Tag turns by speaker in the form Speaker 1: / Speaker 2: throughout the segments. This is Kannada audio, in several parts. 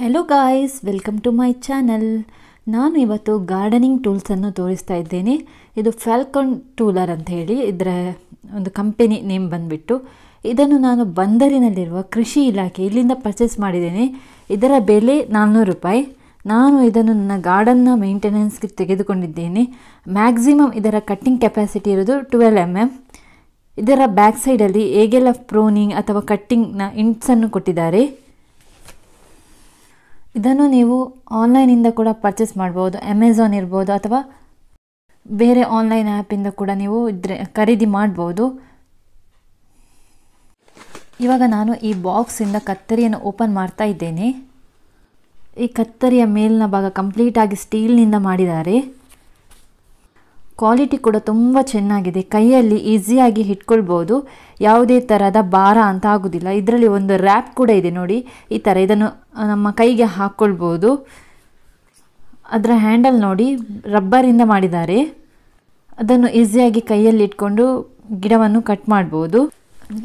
Speaker 1: hello guys welcome to my channel ನಾನು ಇವತ್ತು ಗಾರ್ಡನಿಂಗ್ ಟೂಲ್ಸನ್ನು ತೋರಿಸ್ತಾ ಇದ್ದೇನೆ ಇದು ಫ್ಯಾಲ್ಕಾನ್ ಟೂಲರ್ ಅಂತ ಹೇಳಿ ಇದರ ಒಂದು ಕಂಪೆನಿ ನೇಮ್ ಬಂದುಬಿಟ್ಟು ಇದನ್ನು ನಾನು ಬಂದರಿನಲ್ಲಿರುವ ಕೃಷಿ ಇಲಾಖೆ ಇಲ್ಲಿಂದ ಪರ್ಚೇಸ್ ಮಾಡಿದ್ದೇನೆ ಇದರ ಬೆಲೆ ನಾನ್ನೂರು ರೂಪಾಯಿ ನಾನು ಇದನ್ನು ನನ್ನ ಗಾರ್ಡನ್ನ ಮೇಂಟೆನೆನ್ಸ್ಗೆ ತೆಗೆದುಕೊಂಡಿದ್ದೇನೆ ಮ್ಯಾಕ್ಸಿಮಮ್ ಇದರ ಕಟ್ಟಿಂಗ್ ಕೆಪಾಸಿಟಿ ಇರೋದು ಟ್ವೆಲ್ ಎಮ್ ಎಮ್ ಇದರ ಬ್ಯಾಕ್ ಸೈಡಲ್ಲಿ ಹೇಗೆಲ್ಲ ಪ್ರೋನಿಂಗ್ ಅಥವಾ ಕಟ್ಟಿಂಗ್ನ ಇಂಟ್ಸನ್ನು ಕೊಟ್ಟಿದ್ದಾರೆ ಇದನ್ನು ನೀವು ಆನ್ಲೈನಿಂದ ಕೂಡ ಪರ್ಚೇಸ್ ಮಾಡ್ಬೋದು ಅಮೆಝಾನ್ ಇರ್ಬೋದು ಅಥವಾ ಬೇರೆ ಆನ್ಲೈನ್ ಆ್ಯಪಿಂದ ಕೂಡ ನೀವು ಇದ್ರೆ ಖರೀದಿ ಮಾಡ್ಬೋದು ಇವಾಗ ನಾನು ಈ ಬಾಕ್ಸಿಂದ ಕತ್ತರಿಯನ್ನು ಓಪನ್ ಮಾಡ್ತಾ ಇದ್ದೇನೆ ಈ ಕತ್ತರಿಯ ಮೇಲಿನ ಭಾಗ ಕಂಪ್ಲೀಟಾಗಿ ಸ್ಟೀಲ್ನಿಂದ ಮಾಡಿದ್ದಾರೆ ಕ್ವಾಲಿಟಿ ಕೂಡ ತುಂಬ ಚೆನ್ನಾಗಿದೆ ಕೈಯಲ್ಲಿ ಈಸಿಯಾಗಿ ಇಟ್ಕೊಳ್ಬೋದು ಯಾವುದೇ ಥರದ ಭಾರ ಅಂತ ಆಗೋದಿಲ್ಲ ಇದರಲ್ಲಿ ಒಂದು ರ್ಯಾಪ್ ಕೂಡ ಇದೆ ನೋಡಿ ಈ ಥರ ಇದನ್ನು ನಮ್ಮ ಕೈಗೆ ಹಾಕ್ಕೊಳ್ಬೋದು ಅದರ ಹ್ಯಾಂಡಲ್ ನೋಡಿ ರಬ್ಬರಿಂದ ಮಾಡಿದ್ದಾರೆ ಅದನ್ನು ಈಸಿಯಾಗಿ ಕೈಯಲ್ಲಿ ಇಟ್ಕೊಂಡು ಗಿಡವನ್ನು ಕಟ್ ಮಾಡ್ಬೋದು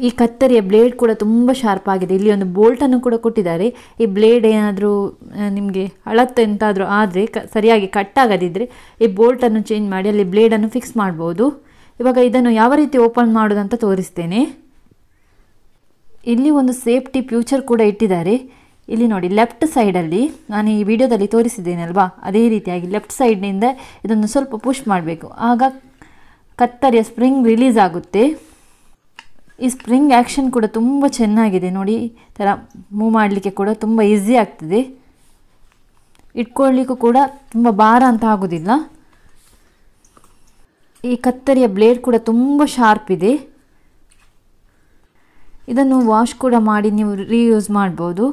Speaker 1: ಈ ಕತ್ತರಿಯ ಬ್ಲೇಡ್ ಕೂಡ ತುಂಬ ಶಾರ್ಪ್ ಆಗಿದೆ ಇಲ್ಲಿ ಒಂದು ಬೋಲ್ಟನ್ನು ಕೂಡ ಕೊಟ್ಟಿದ್ದಾರೆ ಈ ಬ್ಲೇಡ್ ಏನಾದರೂ ನಿಮಗೆ ಅಳತ್ತೆ ಎಂತಾದರೂ ಆದರೆ ಕ ಸರಿಯಾಗಿ ಕಟ್ ಆಗದಿದ್ದರೆ ಈ ಬೋಲ್ಟನ್ನು ಚೇಂಜ್ ಮಾಡಿ ಅಲ್ಲಿ ಬ್ಲೇಡನ್ನು ಫಿಕ್ಸ್ ಮಾಡ್ಬೋದು ಇವಾಗ ಇದನ್ನು ಯಾವ ರೀತಿ ಓಪನ್ ಮಾಡೋದಂತ ತೋರಿಸ್ತೇನೆ ಇಲ್ಲಿ ಒಂದು ಸೇಫ್ಟಿ ಫ್ಯೂಚರ್ ಕೂಡ ಇಟ್ಟಿದ್ದಾರೆ ಇಲ್ಲಿ ನೋಡಿ ಲೆಫ್ಟ್ ಸೈಡಲ್ಲಿ ನಾನು ಈ ವಿಡಿಯೋದಲ್ಲಿ ತೋರಿಸಿದ್ದೇನಲ್ವಾ ಅದೇ ರೀತಿಯಾಗಿ ಲೆಫ್ಟ್ ಸೈಡ್ನಿಂದ ಇದನ್ನು ಸ್ವಲ್ಪ ಪುಷ್ ಮಾಡಬೇಕು ಆಗ ಕತ್ತರಿಯ ಸ್ಪ್ರಿಂಗ್ ರಿಲೀಸ್ ಆಗುತ್ತೆ ಈ ಸ್ಪ್ರಿಂಗ್ ಆ್ಯಕ್ಷನ್ ಕೂಡ ತುಂಬ ಚೆನ್ನಾಗಿದೆ ನೋಡಿ ಥರ ಮೂವ್ ಮಾಡಲಿಕ್ಕೆ ಕೂಡ ತುಂಬ ಈಸಿ ಆಗ್ತದೆ ಇಟ್ಕೊಳ್ಳಿಕ್ಕೂ ಕೂಡ ತುಂಬ ಭಾರ ಅಂತ ಆಗೋದಿಲ್ಲ ಈ ಕತ್ತರಿಯ ಬ್ಲೇಡ್ ಕೂಡ ತುಂಬ ಶಾರ್ಪ್ ಇದೆ ಇದನ್ನು ವಾಶ್ ಕೂಡ ಮಾಡಿ ನೀವು ರೀಯೂಸ್ ಮಾಡ್ಬೋದು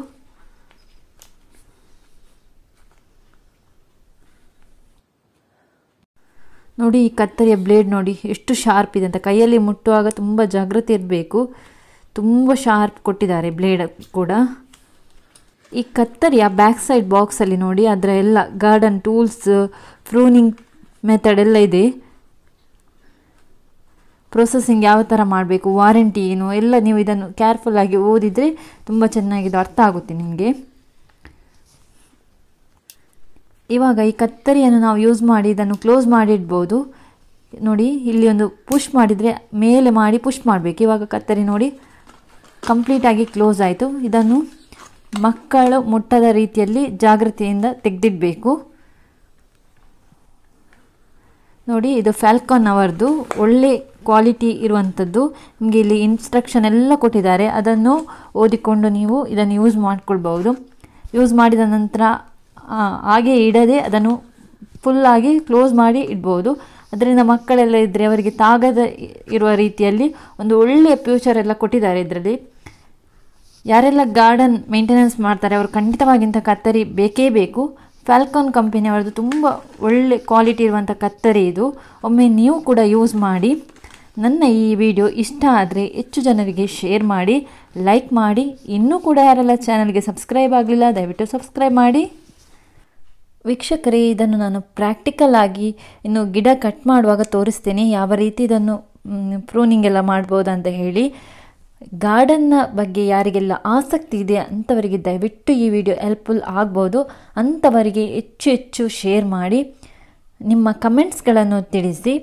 Speaker 1: ನೋಡಿ ಈ ಕತ್ತರಿಯ ಬ್ಲೇಡ್ ನೋಡಿ ಎಷ್ಟು ಶಾರ್ಪ್ ಇದೆ ಅಂತ ಕೈಯಲ್ಲಿ ಮುಟ್ಟುವಾಗ ತುಂಬ ಜಾಗೃತಿ ಇರಬೇಕು ತುಂಬ ಶಾರ್ಪ್ ಕೊಟ್ಟಿದ್ದಾರೆ ಬ್ಲೇಡ್ ಕೂಡ ಈ ಕತ್ತರಿಯ ಬ್ಯಾಕ್ ಸೈಡ್ ಬಾಕ್ಸಲ್ಲಿ ನೋಡಿ ಅದರ ಎಲ್ಲ ಗಾರ್ಡನ್ ಟೂಲ್ಸ್ ಫ್ರೂನಿಂಗ್ ಮೆಥಡ್ ಎಲ್ಲ ಇದೆ ಪ್ರೊಸೆಸಿಂಗ್ ಯಾವ ಥರ ಮಾಡಬೇಕು ವಾರಂಟಿ ಏನು ಎಲ್ಲ ನೀವು ಇದನ್ನು ಕೇರ್ಫುಲ್ಲಾಗಿ ಓದಿದರೆ ತುಂಬ ಚೆನ್ನಾಗಿದೆ ಅರ್ಥ ಆಗುತ್ತೆ ನಿಮಗೆ ಇವಾಗ ಈ ಕತ್ತರಿಯನ್ನು ನಾವು ಯೂಸ್ ಮಾಡಿ ಇದನ್ನು ಕ್ಲೋಸ್ ಮಾಡಿಡ್ಬೋದು ನೋಡಿ ಇಲ್ಲಿ ಒಂದು ಪುಷ್ ಮಾಡಿದರೆ ಮೇಲೆ ಮಾಡಿ ಪುಷ್ ಮಾಡಬೇಕು ಇವಾಗ ಕತ್ತರಿ ನೋಡಿ ಕಂಪ್ಲೀಟಾಗಿ ಕ್ಲೋಸ್ ಆಯಿತು ಇದನ್ನು ಮಕ್ಕಳು ಮುಟ್ಟದ ರೀತಿಯಲ್ಲಿ ಜಾಗೃತಿಯಿಂದ ತೆಗೆದಿಡಬೇಕು ನೋಡಿ ಇದು ಫ್ಯಾಲ್ಕಾನ್ ಅವರ್ದು ಒಳ್ಳೆ ಕ್ವಾಲಿಟಿ ಇರುವಂಥದ್ದು ನಿಮಗೆ ಇಲ್ಲಿ ಇನ್ಸ್ಟ್ರಕ್ಷನ್ ಎಲ್ಲ ಕೊಟ್ಟಿದ್ದಾರೆ ಅದನ್ನು ಓದಿಕೊಂಡು ನೀವು ಇದನ್ನು ಯೂಸ್ ಮಾಡ್ಕೊಳ್ಬೋದು ಯೂಸ್ ಮಾಡಿದ ನಂತರ ಹಾಗೆ ಇಡದೆ ಅದನ್ನು ಫುಲ್ಲಾಗಿ ಕ್ಲೋಸ್ ಮಾಡಿ ಇಡ್ಬೋದು ಅದರಿಂದ ಮಕ್ಕಳೆಲ್ಲ ಇದ್ದರೆ ಅವರಿಗೆ ತಾಗದ ಇರುವ ರೀತಿಯಲ್ಲಿ ಒಂದು ಒಳ್ಳೆಯ ಫ್ಯೂಚರ್ ಎಲ್ಲ ಕೊಟ್ಟಿದ್ದಾರೆ ಇದರಲ್ಲಿ ಯಾರೆಲ್ಲ ಗಾರ್ಡನ್ ಮೇಂಟೆನೆನ್ಸ್ ಮಾಡ್ತಾರೆ ಅವರು ಖಂಡಿತವಾಗಿಂಥ ಕತ್ತರಿ ಬೇಕೇ ಬೇಕು ಫ್ಯಾಲ್ಕಾನ್ ಕಂಪೆನಿಯವರದ್ದು ತುಂಬ ಒಳ್ಳೆ ಕ್ವಾಲಿಟಿ ಇರುವಂಥ ಕತ್ತರಿ ಇದು ಒಮ್ಮೆ ನೀವು ಕೂಡ ಯೂಸ್ ಮಾಡಿ ನನ್ನ ಈ ವಿಡಿಯೋ ಇಷ್ಟ ಆದರೆ ಹೆಚ್ಚು ಜನರಿಗೆ ಶೇರ್ ಮಾಡಿ ಲೈಕ್ ಮಾಡಿ ಇನ್ನೂ ಕೂಡ ಯಾರೆಲ್ಲ ಚಾನಲ್ಗೆ ಸಬ್ಸ್ಕ್ರೈಬ್ ಆಗಲಿಲ್ಲ ದಯವಿಟ್ಟು ಸಬ್ಸ್ಕ್ರೈಬ್ ಮಾಡಿ ವೀಕ್ಷಕರೇ ಇದನ್ನು ನಾನು ಪ್ರಾಕ್ಟಿಕಲ್ ಆಗಿ ಇನ್ನು ಗಿಡ ಕಟ್ ಮಾಡುವಾಗ ತೋರಿಸ್ತೇನೆ ಯಾವ ರೀತಿ ಇದನ್ನು ಪ್ರೂನಿಂಗ್ ಎಲ್ಲ ಅಂತ ಹೇಳಿ ಗಾರ್ಡನ್ನ ಬಗ್ಗೆ ಯಾರಿಗೆಲ್ಲ ಆಸಕ್ತಿ ಇದೆ ಅಂಥವರಿಗೆ ದಯವಿಟ್ಟು ಈ ವಿಡಿಯೋ ಹೆಲ್ಪ್ಫುಲ್ ಆಗ್ಬೋದು ಅಂಥವರಿಗೆ ಹೆಚ್ಚು ಹೆಚ್ಚು ಶೇರ್ ಮಾಡಿ ನಿಮ್ಮ ಕಮೆಂಟ್ಸ್ಗಳನ್ನು ತಿಳಿಸಿ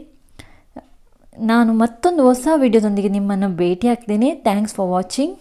Speaker 1: ನಾನು ಮತ್ತೊಂದು ಹೊಸ ವಿಡಿಯೋದೊಂದಿಗೆ ನಿಮ್ಮನ್ನು ಭೇಟಿ ಆಗ್ತೇನೆ ಥ್ಯಾಂಕ್ಸ್ ಫಾರ್ ವಾಚಿಂಗ್